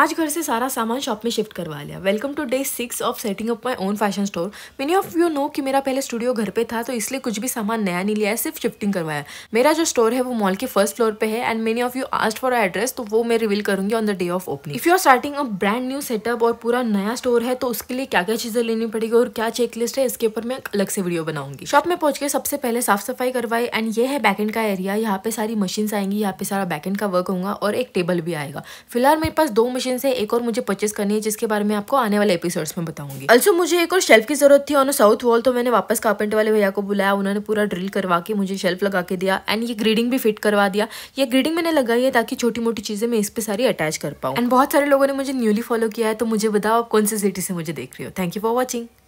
आज घर से सारा सामान शॉप में शिफ्ट करवा लिया welcome to day six of setting up my own fashion store many of you know कि मेरा पहले स्टूडियो घर पे था तो इसलिए कुछ भी सामान नया नहीं लिया है सिर्फ शिफ्टिंग करवाया मेरा जो स्टोर है वो मॉल के फर्स्ट फ्लोर पे है and many of you asked for address तो वो मैं रिविल करूंगी on the day of opening if you are starting a brand new setup और पूरा नया स्टोर है तो उसके लिए क्या क्या चीजें लेनी पड़ेगी और क्या चेक लिस्ट है इसके ऊपर मैं अलग से वीडियो बनाऊंगी शॉप में पहुंच के सबसे पहले साफ सफाई करवाई एंड ये है बैकेंड का एरिया यहाँ पे सारी मशीन आएंगी यहाँ पे सारा बैकेंड का वर्क होगा और एक टेबल भी आएगा फिलहाल मेरे पास दो क्वेश्चन है एक और मुझे परचेस करनी है जिसके बारे में आपको आने वाले एपिसोड्स में बताऊंगी अल्सो मुझे एक और शेल्फ की जरूरत थी ऑन साउथ वॉल तो मैंने वापस कार्पेंट वाले भैया को बुलाया उन्होंने पूरा ड्रिल करवा के मुझे शेल्फ लगा के दिया एंड ये ग्रीडिंग भी फिट करवा दिया ये ग्रीडिंग मैंने लगाई है ताकि छोटी मोटी चीजें मैं इस पर सारी अटैच कर पाऊँ एंड बहुत सारे लोगों ने मुझे न्यूली फॉलो किया है तो मुझे बताओ आप कौन सी सिटी से मुझे देख रही हो थैंक यू फॉर वॉचिंग